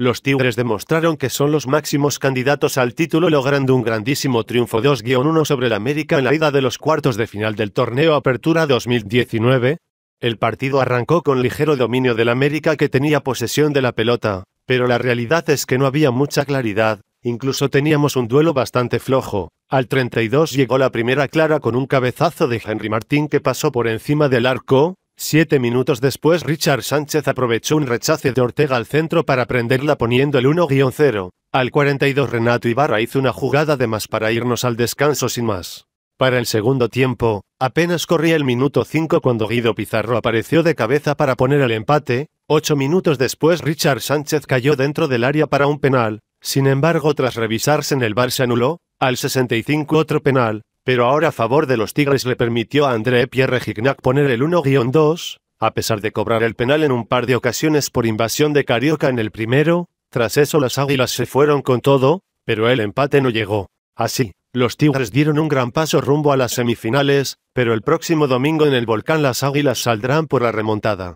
Los Tigres demostraron que son los máximos candidatos al título logrando un grandísimo triunfo 2-1 sobre el América en la ida de los cuartos de final del torneo Apertura 2019. El partido arrancó con ligero dominio del América que tenía posesión de la pelota, pero la realidad es que no había mucha claridad, incluso teníamos un duelo bastante flojo. Al 32 llegó la primera clara con un cabezazo de Henry Martín que pasó por encima del arco, Siete minutos después Richard Sánchez aprovechó un rechace de Ortega al centro para prenderla poniendo el 1-0. Al 42 Renato Ibarra hizo una jugada de más para irnos al descanso sin más. Para el segundo tiempo, apenas corría el minuto 5 cuando Guido Pizarro apareció de cabeza para poner el empate, ocho minutos después Richard Sánchez cayó dentro del área para un penal, sin embargo tras revisarse en el bar se anuló, al 65 otro penal, pero ahora a favor de los Tigres le permitió a André Pierre Gignac poner el 1-2, a pesar de cobrar el penal en un par de ocasiones por invasión de Carioca en el primero, tras eso las Águilas se fueron con todo, pero el empate no llegó. Así, los Tigres dieron un gran paso rumbo a las semifinales, pero el próximo domingo en el volcán las Águilas saldrán por la remontada.